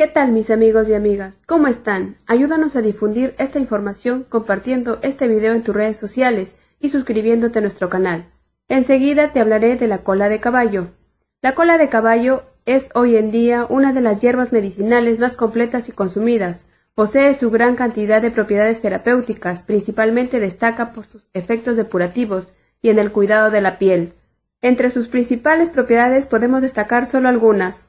¿Qué tal mis amigos y amigas? ¿Cómo están? Ayúdanos a difundir esta información compartiendo este video en tus redes sociales y suscribiéndote a nuestro canal. Enseguida te hablaré de la cola de caballo. La cola de caballo es hoy en día una de las hierbas medicinales más completas y consumidas. Posee su gran cantidad de propiedades terapéuticas, principalmente destaca por sus efectos depurativos y en el cuidado de la piel. Entre sus principales propiedades podemos destacar solo algunas.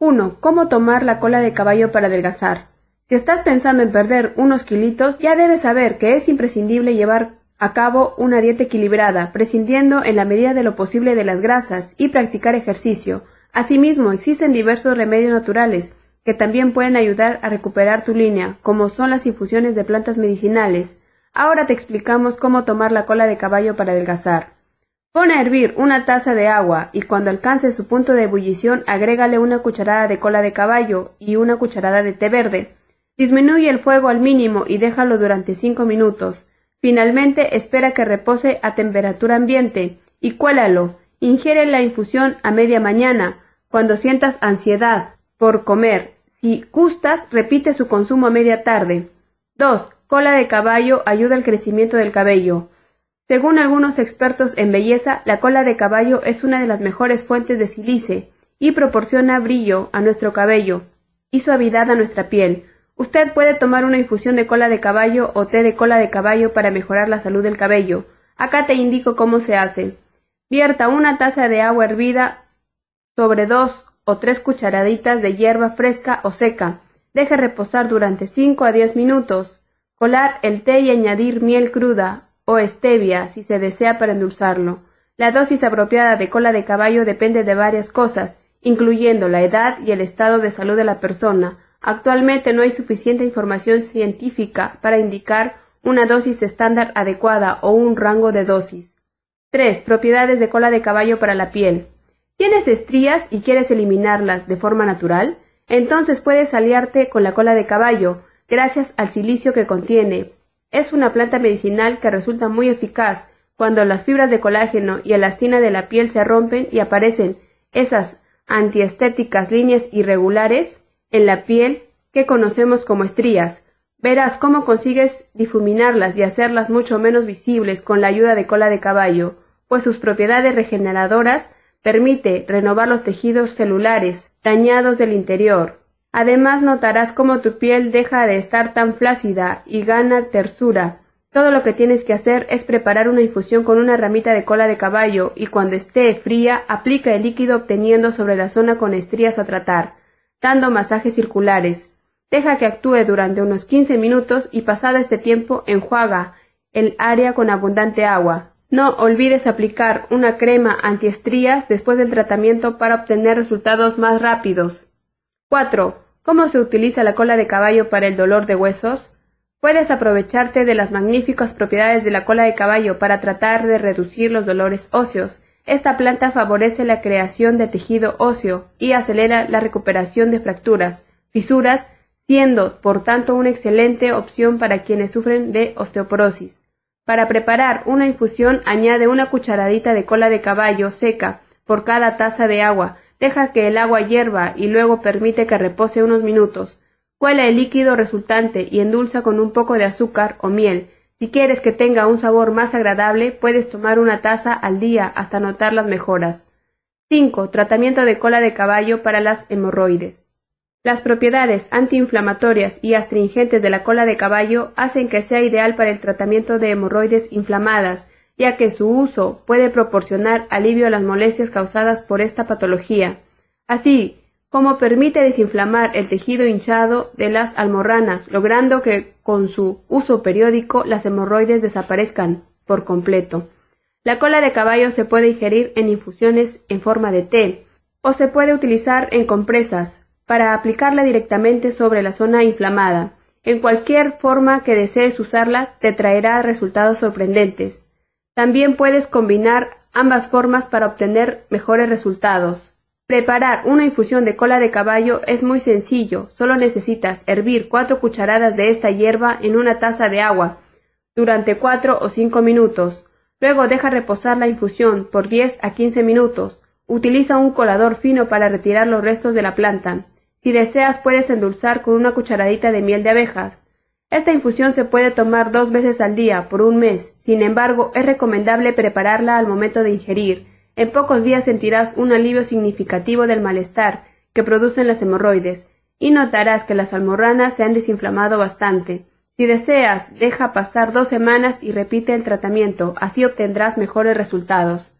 1. Cómo tomar la cola de caballo para adelgazar. Si estás pensando en perder unos kilitos, ya debes saber que es imprescindible llevar a cabo una dieta equilibrada, prescindiendo en la medida de lo posible de las grasas y practicar ejercicio. Asimismo, existen diversos remedios naturales que también pueden ayudar a recuperar tu línea, como son las infusiones de plantas medicinales. Ahora te explicamos cómo tomar la cola de caballo para adelgazar. Pon a hervir una taza de agua y cuando alcance su punto de ebullición agrégale una cucharada de cola de caballo y una cucharada de té verde. Disminuye el fuego al mínimo y déjalo durante cinco minutos. Finalmente espera que repose a temperatura ambiente y cuélalo. Ingiere la infusión a media mañana, cuando sientas ansiedad por comer. Si gustas, repite su consumo a media tarde. 2. Cola de caballo ayuda al crecimiento del cabello. Según algunos expertos en belleza, la cola de caballo es una de las mejores fuentes de silice y proporciona brillo a nuestro cabello y suavidad a nuestra piel. Usted puede tomar una infusión de cola de caballo o té de cola de caballo para mejorar la salud del cabello. Acá te indico cómo se hace. Vierta una taza de agua hervida sobre dos o tres cucharaditas de hierba fresca o seca. Deje reposar durante 5 a 10 minutos. Colar el té y añadir miel cruda o stevia si se desea para endulzarlo. La dosis apropiada de cola de caballo depende de varias cosas, incluyendo la edad y el estado de salud de la persona. Actualmente no hay suficiente información científica para indicar una dosis estándar adecuada o un rango de dosis. 3. Propiedades de cola de caballo para la piel. ¿Tienes estrías y quieres eliminarlas de forma natural? Entonces puedes aliarte con la cola de caballo, gracias al silicio que contiene, es una planta medicinal que resulta muy eficaz cuando las fibras de colágeno y elastina de la piel se rompen y aparecen esas antiestéticas líneas irregulares en la piel que conocemos como estrías. Verás cómo consigues difuminarlas y hacerlas mucho menos visibles con la ayuda de cola de caballo, pues sus propiedades regeneradoras permite renovar los tejidos celulares dañados del interior, Además notarás cómo tu piel deja de estar tan flácida y gana tersura. Todo lo que tienes que hacer es preparar una infusión con una ramita de cola de caballo y cuando esté fría aplica el líquido obteniendo sobre la zona con estrías a tratar, dando masajes circulares. Deja que actúe durante unos 15 minutos y pasado este tiempo enjuaga el área con abundante agua. No olvides aplicar una crema antiestrías después del tratamiento para obtener resultados más rápidos. 4. ¿Cómo se utiliza la cola de caballo para el dolor de huesos? Puedes aprovecharte de las magníficas propiedades de la cola de caballo para tratar de reducir los dolores óseos. Esta planta favorece la creación de tejido óseo y acelera la recuperación de fracturas, fisuras, siendo, por tanto, una excelente opción para quienes sufren de osteoporosis. Para preparar una infusión añade una cucharadita de cola de caballo seca por cada taza de agua deja que el agua hierva y luego permite que repose unos minutos. Cuela el líquido resultante y endulza con un poco de azúcar o miel. Si quieres que tenga un sabor más agradable, puedes tomar una taza al día hasta notar las mejoras. 5. Tratamiento de cola de caballo para las hemorroides. Las propiedades antiinflamatorias y astringentes de la cola de caballo hacen que sea ideal para el tratamiento de hemorroides inflamadas, ya que su uso puede proporcionar alivio a las molestias causadas por esta patología, así como permite desinflamar el tejido hinchado de las almorranas, logrando que con su uso periódico las hemorroides desaparezcan por completo. La cola de caballo se puede ingerir en infusiones en forma de té o se puede utilizar en compresas para aplicarla directamente sobre la zona inflamada. En cualquier forma que desees usarla te traerá resultados sorprendentes. También puedes combinar ambas formas para obtener mejores resultados. Preparar una infusión de cola de caballo es muy sencillo, solo necesitas hervir 4 cucharadas de esta hierba en una taza de agua durante 4 o 5 minutos. Luego deja reposar la infusión por 10 a 15 minutos. Utiliza un colador fino para retirar los restos de la planta. Si deseas puedes endulzar con una cucharadita de miel de abejas. Esta infusión se puede tomar dos veces al día por un mes, sin embargo es recomendable prepararla al momento de ingerir. En pocos días sentirás un alivio significativo del malestar que producen las hemorroides y notarás que las almorranas se han desinflamado bastante. Si deseas, deja pasar dos semanas y repite el tratamiento, así obtendrás mejores resultados.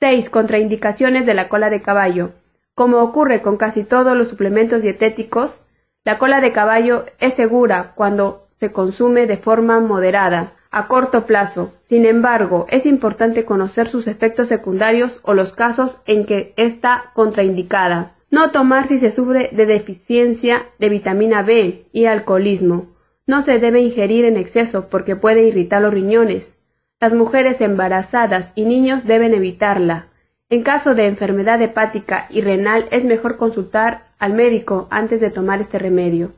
6. Contraindicaciones de la cola de caballo. Como ocurre con casi todos los suplementos dietéticos, la cola de caballo es segura cuando se consume de forma moderada, a corto plazo. Sin embargo, es importante conocer sus efectos secundarios o los casos en que está contraindicada. No tomar si se sufre de deficiencia de vitamina B y alcoholismo. No se debe ingerir en exceso porque puede irritar los riñones. Las mujeres embarazadas y niños deben evitarla. En caso de enfermedad hepática y renal es mejor consultar al médico antes de tomar este remedio.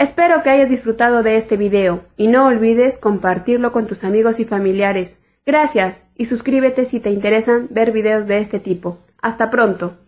Espero que hayas disfrutado de este video y no olvides compartirlo con tus amigos y familiares. Gracias y suscríbete si te interesan ver videos de este tipo. Hasta pronto.